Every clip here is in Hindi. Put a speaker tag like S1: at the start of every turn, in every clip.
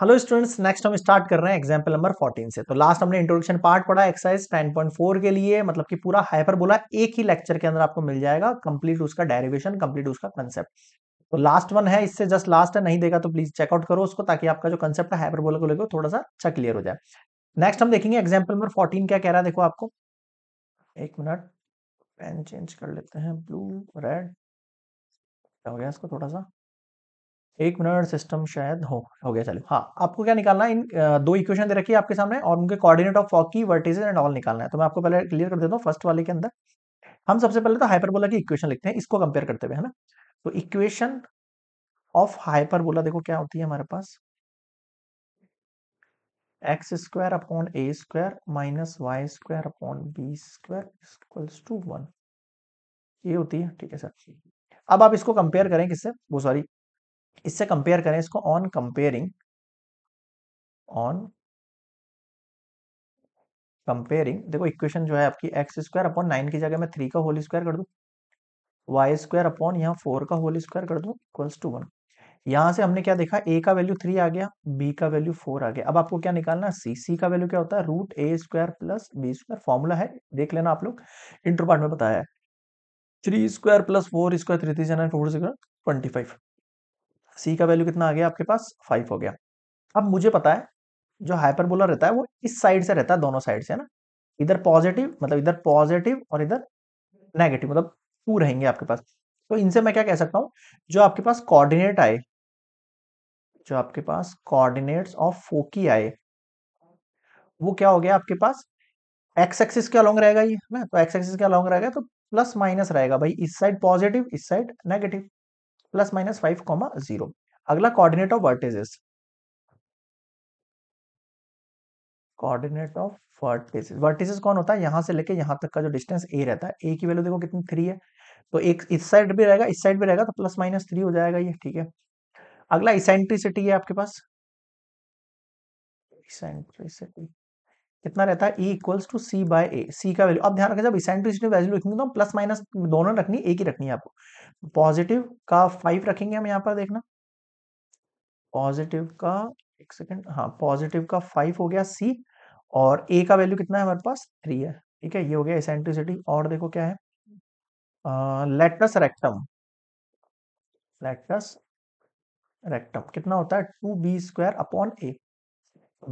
S1: हेलो स्टूडेंट्स नेक्स्ट हम स्टार्ट कर रहे हैं एग्जाम्पल नंबर 14 से तो लास्ट हमने इंट्रोडक्शन पार्ट पढ़ा एक्सरसाइज 10.4 के लिए मतलब कि पूरा हाइपर बोला एक ही लेक्चर के अंदर आपको मिल जाएगा कंप्लीट उसका डेरिवेशन कंप्लीट उसका कंसेप्ट तो लास्ट वन है इससे जस्ट लास्ट है नहीं देखा तो प्लीज चेकआउट करो उसको ताकि आपका जो कंसेप्ट है बोला को लेकर थोड़ा सा अच्छा क्लियर हो जाए नेक्स्ट हम देखेंगे एग्जाम्पल नंबर फोर्टीन क्या कह रहा है देखो आपको एक मिनट पेन चेंज कर लेते हैं ब्लू रेड हो गया इसको थोड़ा सा एक मिनट सिस्टम शायद हो हो गया चलो हाँ आपको क्या निकालना है इन दो इक्वेशन दे रखी है आपके सामने और उनके coordinate of foci vertices and all निकालना है तो मैं आपको पहले क्लियर कर देता हूँ फर्स्ट वाले के अंदर हम सबसे पहले तो हाइपरबोला की इक्वेशन लिखते हैं इसको कंपेयर करते हुए है ना तो इक्वेशन ऑफ हाइपरबोला देखो क्या होती है हमारे पास x square upon a square minus y square upon b square equals to one ये होती है ठीक है सर अब आप इसको कंपेयर करें किससे वो सॉरी इससे कंपेयर करें इसको ऑन कंपेयरिंग ऑन कंपेयरिंग देखो इक्वेशन जो है आपकी एक्स स्क्वायर अपॉन नाइन की जगह मैं थ्री का होल स्क्वायर कर दू वाई स्क्वायर अपॉन यहाँ फोर का होल स्क्वायर कर दू इक्वल्स टू वन यहां से हमने क्या देखा ए का वैल्यू थ्री आ गया बी का वैल्यू फोर आ गया अब आपको क्या निकालना सी सी का वैल्यू क्या होता है root a square plus b square formula है देख लेना आप लोग इंटर पार्ट में बताया है three square plus four square three three जन फोर ट्वेंटी फाइव सी का वैल्यू कितना आ गया आपके पास फाइव हो गया अब मुझे पता है जो हाइपरबोला रहता है वो इस साइड से रहता है दोनों साइड से है ना इधर पॉजिटिव मतलब इधर पॉजिटिव और इधर नेगेटिव मतलब टू रहेंगे आपके पास तो इनसे मैं क्या कह सकता हूँ जो आपके पास कोऑर्डिनेट आए जो आपके पास कोऑर्डिनेट्स ऑफ फोकी आए वो क्या हो गया आपके पास एक्स एक्सिस क्या अलॉन्ग रहेगा ये ना तो एक्स एक्सिस के लॉन्ग रहेगा तो प्लस माइनस रहेगा भाई इस साइड पॉजिटिव इस side negative plus minus five comma zero अगला coordinate of vertices coordinate of vertices vertices कौन होता है यहां से लेके यहां तक का जो डिस्टेंस ए रहता है ए की वैल्यू देखो कितनी थ्री है तो एक इस साइड भी रहेगा इस साइड भी रहेगा तो प्लस माइनस थ्री हो जाएगा ये ठीक है अगला इसेंट्रिसिटी है आपके पास इसेंट्रिसिटी कितना रहता है e equals to c by a c का वैल्यू अब ध्यान रखें जब इसेंट्रिसिटी वैल्यू लिखेंगे तो हम प्लस माइनस दोनों रखनी एक ही रखनी है आपको पॉजिटिव का फाइव रखेंगे हम यहाँ पर देखना पॉजिटिव का एक सेकेंड हाँ पॉजिटिव का फाइव हो गया सी और ए का वैल्यू कितना है हमारे पास थ्री है ठीक है ये हो गया इसेंट्रिसिटी और देखो क्या है लेटस रेक्टम लेटस रेक्टम कितना होता है two b square upon a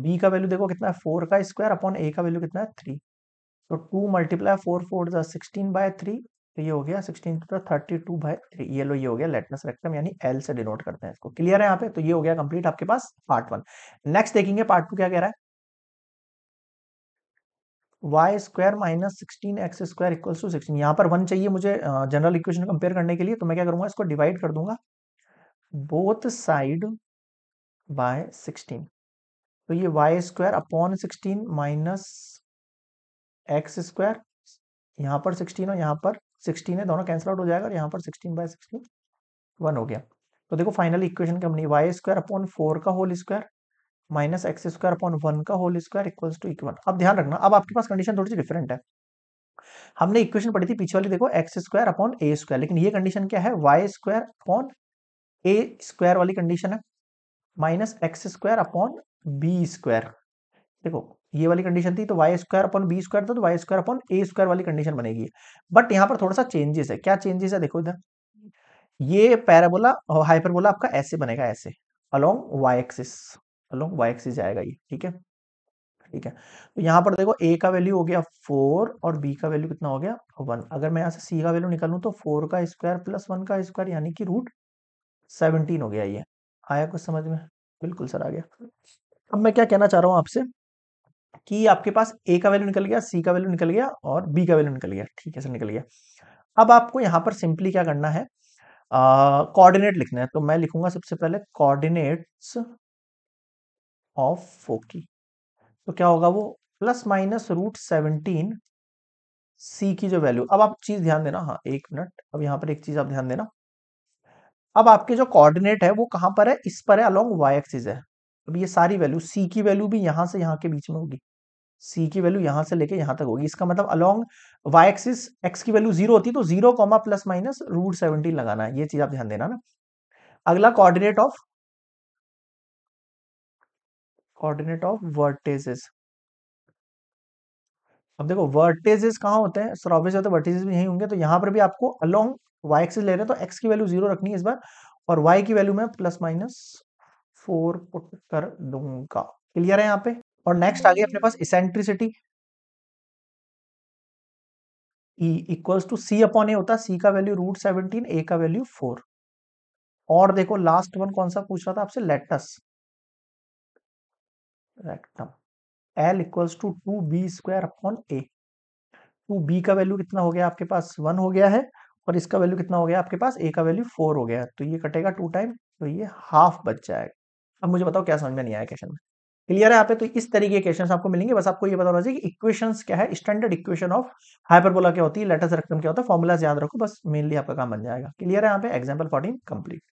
S1: b का वैल्यू देखो कितना है फोर का स्क्वायर अपॉन ए का वैल्यू कितना है थ्री तो two multiply four four sixteen by three तो ये हो गया sixteen thirty two by three ये लो ये हो गया लेटनेस रेक्टम यानी एल से डिनोट करते हैं इसको क्लियर है यहाँ पे तो ये हो गया कंप्लीट आपके पास पार्ट वन नेक्स्ट देखेंगे पार्ट टू क्या कह रहा है y square minus sixteen x square equals to sixteen यहाँ पर वन चाहिए मुझे जनरल इक्वेशन कंपेयर करने के लिए तो मैं क्या करूंगा इसको डिवाइड कर दूंगा बोथ साइड बाय सिक्सटीन तो ये y square upon sixteen minus x square यहाँ पर सिक्सटीन और यहाँ पर सिक्सटीन है दोनों कैंसिल आउट हो जाएगा और यहाँ पर सिक्सटीन बाय सिक्सटीन वन हो गया तो देखो फाइनल इक्वेशन क्या बनी वाई स्क्वायर अपॉन फोर का whole square minus x square upon one का होल स्क्वायर इक्वल्स टू इक्वन अब ध्यान रखना अब आपके पास कंडीशन थोड़ी सी डिफरेंट है हमने इक्वेशन पढ़ी थी पीछे वाली देखो x square upon a square लेकिन ये कंडीशन क्या है y square upon a square वाली कंडीशन है minus x square upon b square देखो ये वाली कंडीशन थी तो y square upon b square था तो y square upon a square वाली कंडीशन बनेगी बट यहाँ पर थोड़ा सा चेंजेस है क्या चेंजेस है देखो इधर ये पैराबोला हाइपरबोला आपका ऐसे बनेगा ऐसे along y axis along y axis जाएगा ये ठीक है ठीक है तो यहाँ पर देखो ए का वैल्यू हो गया फोर और बी का वैल्यू कितना हो गया वन अगर मैं यहाँ से सी का वैल्यू निकालू तो फोर का स्क्वायर प्लस वन का स्क्वायर यानी कि रूट सेवनटीन हो गया ये आया कुछ समझ में बिल्कुल सर आ गया अब मैं क्या कहना चाह रहा हूँ आपसे कि आपके पास ए का वैल्यू निकल गया सी का वैल्यू निकल गया और बी का वैल्यू निकल गया ठीक है सर निकल गया अब आपको यहाँ पर सिंपली क्या करना है कोऑर्डिनेट लिखना है तो मैं लिखूंगा सबसे पहले कोऑर्डिनेट्स ऑफ फोकी तो क्या होगा वो plus minus root seventeen c की जो वैल्यू अब आप चीज ध्यान देना हाँ एक मिनट अब यहाँ पर एक चीज आप ध्यान देना अब आपके जो कोऑर्डिनेट है वो कहां पर है इस पर है अलोंग वाई एक्सिस है अब ये सारी वैल्यू सी की वैल्यू भी यहां से यहाँ के बीच में होगी सी की वैल्यू यहां से लेके यहां तक होगी इसका मतलब अलोंग वाई एक्सिस एक्स की वैल्यू जीरो होती है तो zero comma plus minus root seventeen लगाना है ये चीज आप ध्यान देना ना अगला coordinate of coordinate of vertices अब देखो वर्टेजेस कहां होते हैं सर ऑब्वियस होते वर्टेजेस भी यही होंगे तो यहां पर भी आपको अलोंग y एक्सिस ले रहे हैं तो x की वैल्यू जीरो रखनी है इस बार और y की वैल्यू मैं प्लस माइनस फोर पुट कर दूंगा क्लियर है यहाँ पे और नेक्स्ट आ गया अपने पास eccentricity e equals to c upon a होता है सी का वैल्यू रूट सेवनटीन ए का वैल्यू फोर और देखो लास्ट वन कौन सा पूछ रहा था आपसे latus rectum L equals to two b square upon a two b का वैल्यू कितना हो गया आपके पास वन हो गया है और इसका वैल्यू कितना हो गया आपके पास ए का वैल्यू फोर हो गया तो ये कटेगा टू टाइम तो ये हाफ बच जाएगा अब मुझे बताओ क्या समझ में नहीं आया क्वेश्चन में क्लियर है आप तो इस तरीके के क्वेश्चन आपको मिलेंगे बस आपको ये बताना चाहिए कि इक्वेशंस क्या है स्टैंडर्ड इक्वेशन ऑफ हाइपरबोला क्या होती है लेटर्स रकम क्या होता है फॉर्मुलाज याद रखो बस मेनली आपका काम बन जाएगा क्लियर है यहाँ पे एग्जाम्पल फोर्टीन कंप्लीट